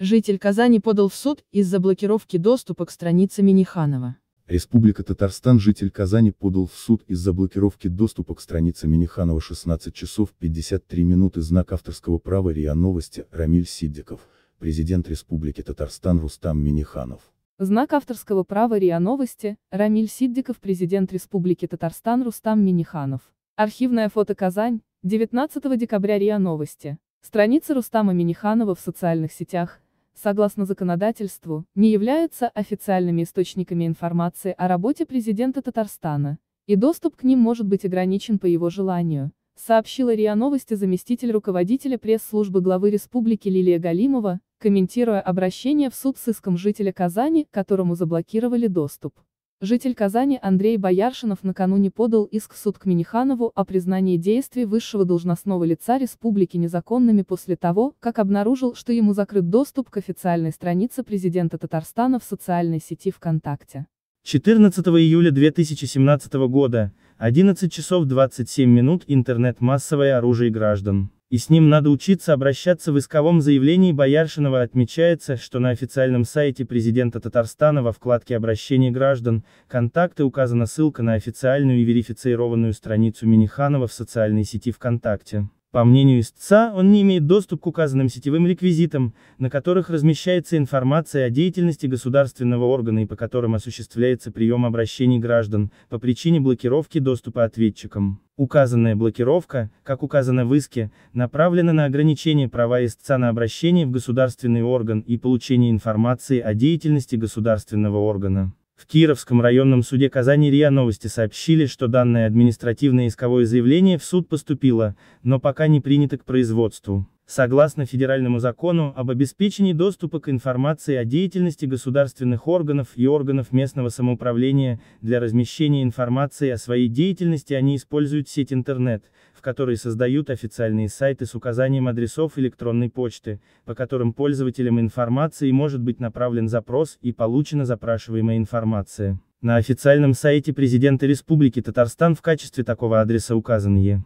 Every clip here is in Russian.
Житель Казани подал в суд из-за блокировки доступа к странице Миниханова. Республика Татарстан житель Казани подал в суд из-за блокировки доступа к странице Миниханова 16 часов 53 минуты знак авторского права РИА Новости, Рамиль Сиддиков, президент Республики Татарстан Рустам Миниханов. Знак авторского права РИА Новости, Рамиль Сиддиков, президент Республики Татарстан Рустам Миниханов. Архивное фото Казань, 19 декабря РИА Новости. Страница Рустама Миниханова в социальных сетях, согласно законодательству, не являются официальными источниками информации о работе президента Татарстана, и доступ к ним может быть ограничен по его желанию, сообщила РИА Новости заместитель руководителя пресс-службы главы республики Лилия Галимова, комментируя обращение в суд с иском жителя Казани, которому заблокировали доступ. Житель Казани Андрей Бояршинов накануне подал иск в суд к Миниханову о признании действий высшего должностного лица республики незаконными после того, как обнаружил, что ему закрыт доступ к официальной странице президента Татарстана в социальной сети ВКонтакте. 14 июля 2017 года 11 часов 27 минут интернет массовое оружие граждан. И с ним надо учиться обращаться в исковом заявлении Бояршинова отмечается, что на официальном сайте президента Татарстана во вкладке обращения граждан» «Контакты» указана ссылка на официальную и верифицированную страницу Миниханова в социальной сети ВКонтакте. По мнению истца, он не имеет доступ к указанным сетевым реквизитам, на которых размещается информация о деятельности государственного органа и по которым осуществляется прием обращений граждан, по причине блокировки доступа ответчикам. Указанная блокировка, как указано в иске, направлена на ограничение права истца на обращение в государственный орган и получение информации о деятельности государственного органа. В Кировском районном суде Казани РИА Новости сообщили, что данное административное исковое заявление в суд поступило, но пока не принято к производству. Согласно федеральному закону об обеспечении доступа к информации о деятельности государственных органов и органов местного самоуправления, для размещения информации о своей деятельности они используют сеть интернет, в которой создают официальные сайты с указанием адресов электронной почты, по которым пользователям информации может быть направлен запрос и получена запрашиваемая информация. На официальном сайте президента Республики Татарстан в качестве такого адреса указан Е.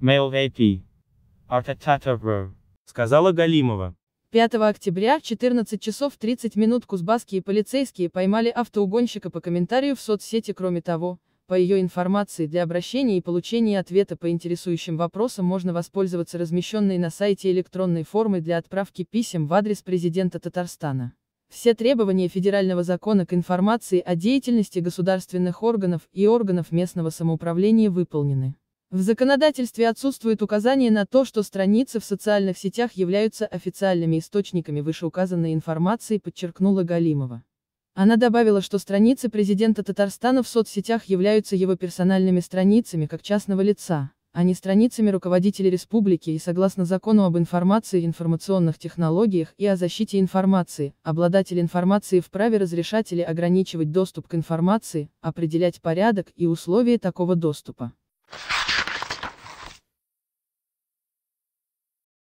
Mail AP. Artatatabro сказала Галимова. 5 октября в 14 часов 30 минут кузбасские полицейские поймали автоугонщика по комментарию в соцсети. Кроме того, по ее информации для обращения и получения ответа по интересующим вопросам можно воспользоваться размещенной на сайте электронной формой для отправки писем в адрес президента Татарстана. Все требования федерального закона к информации о деятельности государственных органов и органов местного самоуправления выполнены. В законодательстве отсутствует указание на то, что страницы в социальных сетях являются официальными источниками вышеуказанной информации, подчеркнула Галимова. Она добавила, что страницы президента Татарстана в соцсетях являются его персональными страницами как частного лица, а не страницами руководителей республики и согласно закону об информации и информационных технологиях и о защите информации, обладатель информации вправе разрешать или ограничивать доступ к информации, определять порядок и условия такого доступа.